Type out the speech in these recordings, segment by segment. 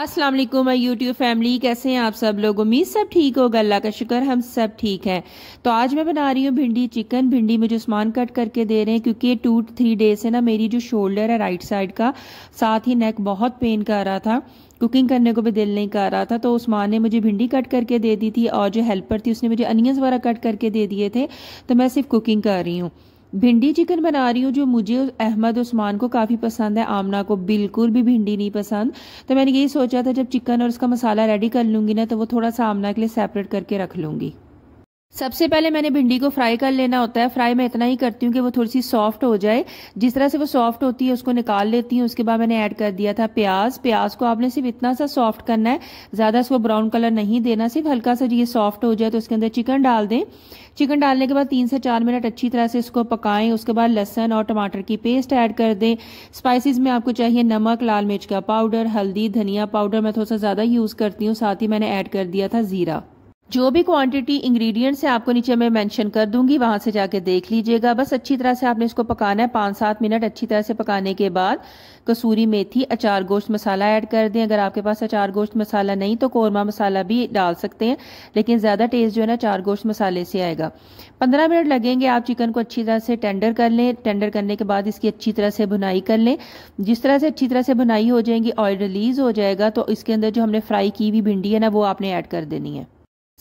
अस्सलाम वालेकुम my YouTube family कैसे हैं आप सब लोग उम्मीद सब ठीक होगा अल्लाह का शुक्र हम सब ठीक हैं तो आज मैं बना रही हूँ भिंडी चिकन भिंडी मुझे उस्मान कट करके दे रहे हैं क्योंकि टू थ्री डेज से ना मेरी जो शोल्डर है राइट साइड का साथ ही नेक बहुत पेन कर रहा था कुकिंग करने को भी दिल नहीं कर रहा था तो उस्मान ने मुझे भिंडी कट करके दे दी थी और जो हेल्पर थी उसने मुझे अनियंस वगैरह कट करके दे दिए थे तो मैं सिर्फ कुकिंग कर रही हूँ भिंडी चिकन बना रही हूँ जो मुझे अहमद उस्मान को काफ़ी पसंद है आमना को बिल्कुल भी भिंडी नहीं पसंद तो मैंने यही सोचा था जब चिकन और उसका मसाला रेडी कर लूँगी ना तो वो थोड़ा सा आमना के लिए सेपरेट करके रख लूँगी सबसे पहले मैंने भिंडी को फ्राई कर लेना होता है फ्राई मैं इतना ही करती हूँ कि वो थोड़ी सी सॉफ्ट हो जाए जिस तरह से वो सॉफ्ट होती है उसको निकाल लेती हूँ उसके बाद मैंने ऐड कर दिया था प्याज प्याज को आपने सिर्फ इतना सा सॉफ्ट करना है ज़्यादा इसको ब्राउन कलर नहीं देना सिर्फ हल्का सा ये सॉफ्ट हो जाए तो उसके अंदर चिकन डाल दें चिकन डालने के बाद तीन से चार मिनट अच्छी तरह से इसको पकाएं उसके बाद लहसन और टमाटर की पेस्ट ऐड कर दें स्पाइसेस में आपको चाहिए नमक लाल मिर्च का पाउडर हल्दी धनिया पाउडर मैं थोड़ा सा ज़्यादा यूज़ करती हूँ साथ ही मैंने ऐड कर दिया था ज़ीरा जो भी क्वांटिटी इंग्रेडिएंट्स है आपको नीचे मैं मेंशन कर दूंगी वहां से जाके देख लीजिएगा बस अच्छी तरह से आपने इसको पकाना है पाँच सात मिनट अच्छी तरह से पकाने के बाद कसूरी मेथी अचार गोश्त मसाला ऐड कर दें अगर आपके पास अचार गोश्त मसाला नहीं तो कौरमा मसाला भी डाल सकते हैं लेकिन ज़्यादा टेस्ट जो है ना अचार गोश्त मसाले से आएगा पंद्रह मिनट लगेंगे आप चिकन को अच्छी तरह से टेंडर कर लें टेंडर करने के बाद इसकी अच्छी तरह से भुनाई कर लें जिस तरह से अच्छी तरह से भुनाई हो जाएगी ऑयल रिलीज़ हो जाएगा तो इसके अंदर जो हमने फ्राई की हुई भिंडी है ना वो आपने ऐड कर देनी है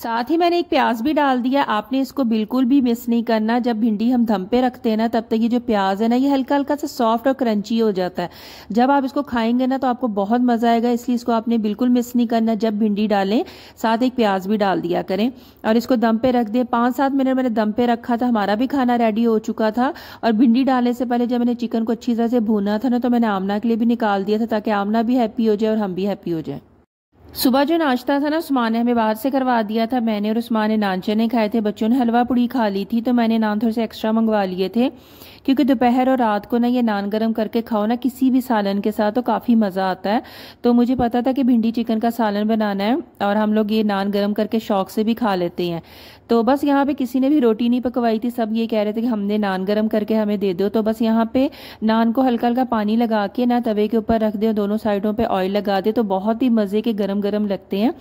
साथ ही मैंने एक प्याज भी डाल दिया आपने इसको बिल्कुल भी मिस नहीं करना जब भिंडी हम दम पे रखते हैं ना तब तक ये जो प्याज है ना ये हल्का हल्का सा सॉफ्ट और क्रंची हो जाता है जब आप इसको खाएंगे ना तो आपको बहुत मजा आएगा इसलिए इसको आपने बिल्कुल मिस नहीं करना जब भिंडी डालें साथ एक प्याज भी डाल दिया करें और इसको दम पे रख दें पाँच सात मिनट मैंने दम पे रखा था हमारा भी खाना रेडी हो चुका था और भिंडी डालने से पहले जब मैंने चिकन को अच्छी तरह से भूना था ना तो मैंने आमना के लिए भी निकाल दिया था ताकि आमना भी हैप्पी हो जाए और हम भी हैप्पी हो जाए सुबह जो नाश्ता था ना उस्मान ने हमें बाहर से करवा दिया था मैंने और उस्मान ने नान चने खाए थे बच्चों ने हलवा पूड़ी खा ली थी तो मैंने नान थोड़े से एक्स्ट्रा मंगवा लिए थे क्योंकि दोपहर और रात को ना ये नान गर्म करके खाओ ना किसी भी सालन के साथ तो काफ़ी मज़ा आता है तो मुझे पता था कि भिंडी चिकन का सालन बनाना है और हम लोग ये नान गर्म करके शौक से भी खा लेते हैं तो बस यहाँ पे किसी ने भी रोटी नहीं पकवाई थी सब ये कह रहे थे कि हमने नान गरम करके हमें दे दो तो बस यहाँ पे नान को हल्का हल्का पानी लगा के ना तवे के ऊपर रख दे दोनों साइडों पर ऑयल लगा दे तो बहुत ही मज़े के गर्म गरम लगते हैं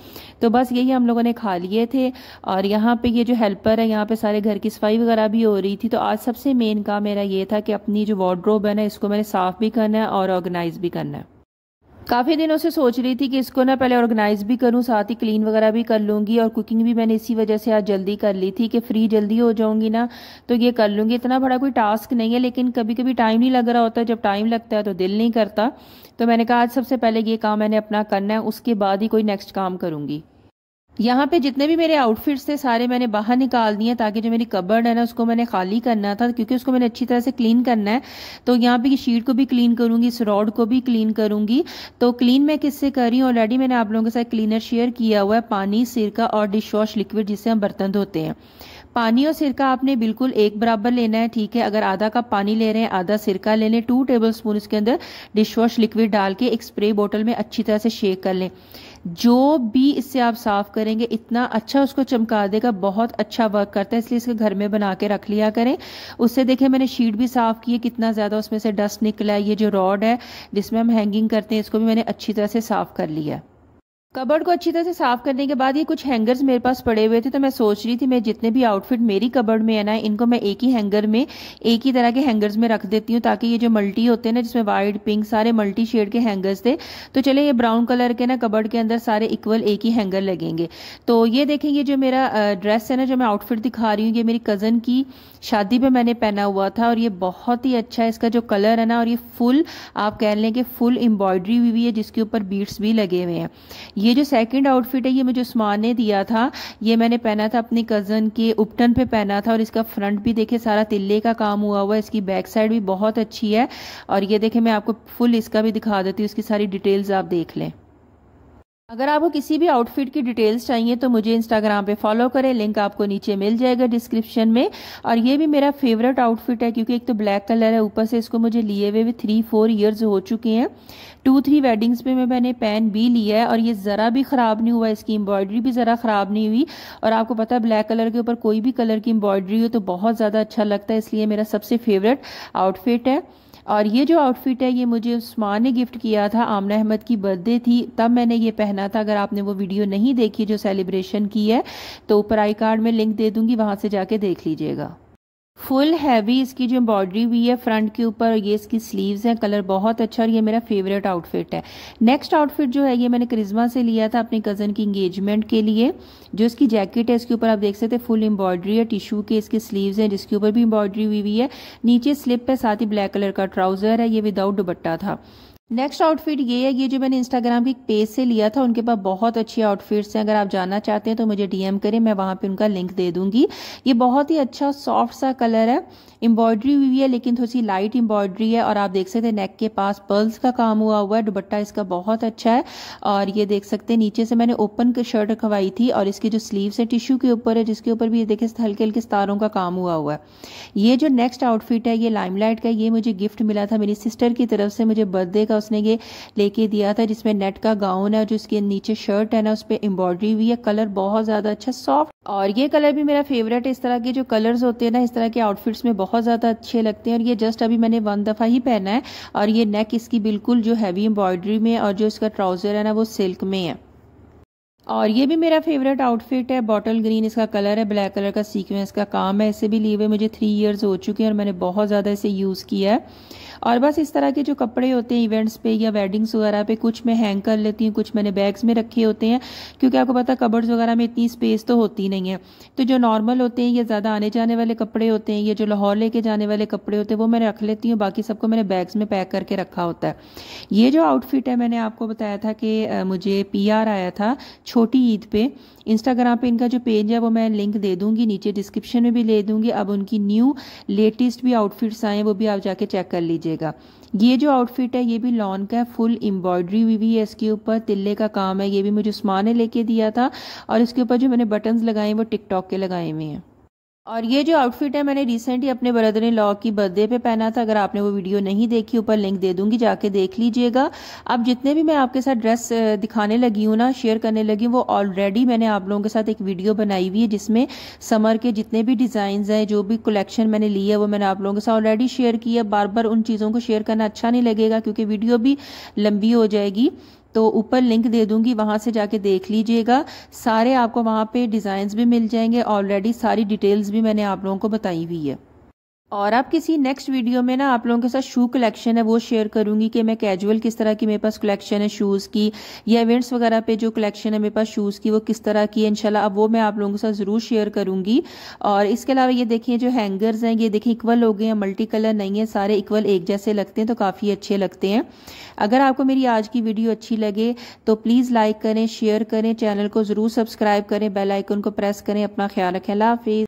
तो बस यही हम लोगों ने खा लिए थे और यहाँ पे ये जो हेल्पर है यहाँ पे सारे घर की सफाई वगैरह भी हो रही थी तो आज सबसे मेन काम मेरा ये था कि अपनी जो वार्ड्रोब है ना इसको मैंने साफ़ भी करना है और ऑर्गेनाइज़ भी करना है काफ़ी दिनों से सोच रही थी कि इसको ना पहले ऑर्गेनाइज़ भी करूँ साथ ही क्लीन वगैरह भी कर लूँगी और कुकिंग भी मैंने इसी वजह से आज जल्दी कर ली थी कि फ्री जल्दी हो जाऊँगी ना तो ये कर लूँगी इतना बड़ा कोई टास्क नहीं है लेकिन कभी कभी टाइम नहीं लग रहा होता जब टाइम लगता है तो दिल नहीं करता तो मैंने कहा आज सबसे पहले ये काम मैंने अपना करना है उसके बाद ही कोई नेक्स्ट काम करूँगी यहाँ पे जितने भी मेरे आउटफिट्स थे सारे मैंने बाहर निकाल दिए ताकि जो मेरी कबर्ड है ना उसको मैंने खाली करना था क्योंकि उसको मैंने अच्छी तरह से क्लीन करना है तो यहाँ पे शीट को भी क्लीन करूंगी इस रॉड को भी क्लीन करूंगी तो क्लीन मैं किससे कर रही हूँ ऑलरेडी मैंने आप लोगों के साथ क्लीनर शेयर किया हुआ है पानी सिरका और डिश वॉश लिक्विड जिससे हम बर्तन धोते हैं पानी और सिरका आपने बिल्कुल एक बराबर लेना है ठीक है अगर आधा कप पानी ले रहे हैं आधा सिरका ले लें टू टेबल स्पून इसके अंदर डिश वॉश लिक्विड डाल के एक स्प्रे बोतल में अच्छी तरह से शेक कर लें जो भी इससे आप साफ़ करेंगे इतना अच्छा उसको चमका देगा बहुत अच्छा वर्क करता है इसलिए इसके घर में बना के रख लिया करें उससे देखें मैंने शीट भी साफ़ की है कितना ज़्यादा उसमें से डस्ट निकला है ये जो रॉड है जिसमें हम हैंगिंग करते हैं इसको भी मैंने अच्छी तरह से साफ़ कर लिया कबर्ड को अच्छी तरह से साफ करने के बाद ये कुछ हैंगर्स मेरे पास पड़े हुए थे तो मैं सोच रही थी मैं जितने भी आउटफिट मेरी कबर्ड में है ना इनको मैं एक ही हैंगर में एक ही तरह के हैंगर्स में रख देती हूँ ताकि ये जो मल्टी होते हैं ना जिसमें वाइट पिंक सारे मल्टी शेड के हैंगर्स थे तो चले ये ब्राउन कलर के ना कबर्ड के अंदर सारे इक्वल एक ही हैंगर लगेंगे तो ये देखेंगे जो मेरा ड्रेस है ना जो मैं आउटफिट दिखा रही हूँ ये मेरी कज़न की शादी पर मैंने पहना हुआ था और ये बहुत ही अच्छा है इसका जो कलर है ना और ये फुल आप कह लें कि फुल एम्ब्रॉयडरी हुई हुई है जिसके ऊपर बीट्स भी लगे हुए हैं ये जो सेकंड आउटफिट है ये मुझे उस्मान ने दिया था ये मैंने पहना था अपनी कज़न के उपटन पे पहना था और इसका फ्रंट भी देखे सारा तिल्ले का काम हुआ हुआ है इसकी बैक साइड भी बहुत अच्छी है और ये देखे मैं आपको फुल इसका भी दिखा देती हूँ इसकी सारी डिटेल्स आप देख लें अगर आपको किसी भी आउटफिट की डिटेल्स चाहिए तो मुझे इंस्टाग्राम पे फॉलो करें लिंक आपको नीचे मिल जाएगा डिस्क्रिप्शन में और ये भी मेरा फेवरेट आउटफिट है क्योंकि एक तो ब्लैक कलर है ऊपर से इसको मुझे लिए हुए भी थ्री फोर इयर्स हो चुके हैं टू थ्री वेडिंग्स मैं मैंने पेन भी लिया है और ये ज़रा भी ख़राब नहीं हुआ इसकी एम्ब्रॉयडरी भी ज़रा ख़राब नहीं हुई और आपको पता है ब्लैक कलर के ऊपर कोई भी कलर की एम्ब्रॉयडरी हो तो बहुत ज़्यादा अच्छा लगता है इसलिए मेरा सबसे फेवरेट आउटफिट है और ये जो आउटफिट है ये मुझे उस्मान ने गिफ्ट किया था आमना अहमद की बर्थडे थी तब मैंने ये पहना था अगर आपने वो वीडियो नहीं देखी जो सेलिब्रेशन की है तो ऊपर आई कार्ड में लिंक दे दूंगी वहाँ से जाके देख लीजिएगा फुल हैवी इसकी जो एम्ब्रॉयडरी हुई है फ्रंट के ऊपर ये इसकी स्लीव्स हैं कलर बहुत अच्छा और ये मेरा फेवरेट आउटफिट है नेक्स्ट आउटफिट जो है ये मैंने क्रिज्मा से लिया था अपने कज़न की इंगेजमेंट के लिए जो इसकी जैकेट है इसके ऊपर आप देख सकते हैं फुल एम्ब्रॉयडरी है टिशू के इसके स्लीव्स हैं जिसके ऊपर भी एम्ब्रॉयडरी हुई हुई है नीचे स्लिप है साथ ही ब्लैक कलर का ट्राउज़र है ये विदाउट दुबट्टा था नेक्स्ट आउटफिट ये है ये जो मैंने इंस्टाग्राम की पेज से लिया था उनके पास बहुत अच्छी आउटफिट्स हैं अगर आप जाना चाहते हैं तो मुझे डीएम करें मैं वहां पे उनका लिंक दे दूंगी ये बहुत ही अच्छा सॉफ्ट सा कलर है एम्ब्रॉयडरी हुई है लेकिन थोड़ी सी लाइट एम्ब्रॉयडरी है और आप देख सकते हैं नेक के पास पर्ल्स का काम हुआ हुआ है दुबट्टा इसका बहुत अच्छा है और ये देख सकते हैं नीचे से मैंने ओपन शर्ट रखवाई थी और इसकी जो स्लीवस है टिश्यू के ऊपर है जिसके ऊपर भी ये देखे हल्के हल्के स्तारों का काम हुआ हुआ है ये जो नेक्स्ट आउटफिट है ये लाइमलाइट का ये मुझे गिफ्ट मिला था मेरी सिस्टर की तरफ से मुझे बर्थडे का उसने ये लेके दिया था जिसमें नेट का गाउन है जो इसके नीचे शर्ट है ना उस पर एम्ब्रॉयडरी हुई है कलर बहुत ज़्यादा अच्छा सॉफ्ट और ये कलर भी मेरा फेवरेट है इस तरह के जो कलर्स होते हैं ना इस तरह के आउटफिट्स में बहुत ज़्यादा अच्छे लगते हैं और ये जस्ट अभी मैंने वन दफ़ा ही पहना है और ये नेक इसकी बिल्कुल जो हैवी एम्ब्रॉयडरी में और जो इसका ट्राउज़र है ना वो सिल्क में है और ये भी मेरा फेवरेट आउटफिट है बॉटल ग्रीन इसका कलर है ब्लैक कलर का सीक्वेंस का काम है इसे भी लिए हुए मुझे थ्री इयर्स हो चुके हैं और मैंने बहुत ज़्यादा इसे यूज़ किया है और बस इस तरह के जो कपड़े होते हैं इवेंट्स पे या वेडिंग्स वगैरह पे कुछ मैं हैंग कर लेती हूँ कुछ मैंने बैग्स में रखे होते हैं क्योंकि आपको पता कबर्ड्स वगैरह में इतनी स्पेस तो होती नहीं है तो जो नॉर्मल होते हैं या ज़्यादा आने जाने वाले कपड़े होते हैं या जो लाहौर लेके जाने वाले कपड़े होते हैं वो मैं रख लेती हूँ बाकी सबको मैंने बैग्स में पैक करके रखा होता है ये जो आउटफिट है मैंने आपको बताया था कि मुझे पी आया था छोटी ईद पे इंस्टाग्राम पे इनका जो पेज है वो मैं लिंक दे दूँगी नीचे डिस्क्रिप्शन में भी ले दूँगी अब उनकी न्यू लेटेस्ट भी आउटफिट्स आए हैं वो भी आप जाके चेक कर लीजिएगा ये जो आउटफिट है ये भी लॉन का है फुल एम्ब्रॉयडरी हुई हुई है इसके ऊपर तिल्ले का काम है ये भी मुझे उस्मान ने लेके दिया था और इसके ऊपर जो मैंने बटन्स लगाए हैं वो टिकटॉक के लगाए हुए हैं और ये जो आउटफिट है मैंने रिसेंटली अपने ब्रदर इन लॉ की बर्थडे पे पहना था अगर आपने वो वीडियो नहीं देखी ऊपर लिंक दे दूंगी जाके देख लीजिएगा अब जितने भी मैं आपके साथ ड्रेस दिखाने लगी हूँ ना शेयर करने लगी हूँ वो ऑलरेडी मैंने आप लोगों के साथ एक वीडियो बनाई हुई है जिसमें समर के जितने भी डिज़ाइन है जो भी कलेक्शन मैंने ली है वो मैंने आप लोगों के साथ ऑलरेडी शेयर की है बार बार उन चीज़ों को शेयर करना अच्छा नहीं लगेगा क्योंकि वीडियो भी लंबी हो जाएगी तो ऊपर लिंक दे दूंगी वहां से जाके देख लीजिएगा सारे आपको वहां पे डिजाइन भी मिल जाएंगे ऑलरेडी सारी डिटेल्स भी मैंने आप लोगों को बताई हुई है और आप किसी नेक्स्ट वीडियो में ना आप लोगों के साथ शू कलेक्शन है वो शेयर करूंगी कि मैं कैजुअल किस तरह की मेरे पास कलेक्शन है शूज़ की या इवेंट्स वगैरह पे जो कलेक्शन है मेरे पास शूज़ की वो किस तरह की है इनशाला अब वो मैं आप लोगों के साथ ज़रूर शेयर करूंगी और इसके अलावा ये देखिए जो हैंगर्स हैं ये देखिए इक्वल हो गए हैं मल्टी कलर नहीं है सारे इक्वल एक जैसे लगते हैं तो काफ़ी अच्छे लगते हैं अगर आपको मेरी आज की वीडियो अच्छी लगे तो प्लीज़ लाइक करें शेयर करें चैनल को ज़रूर सब्सक्राइब करें बेलाइकन को प्रेस करें अपना ख्याल रखें लाफिज़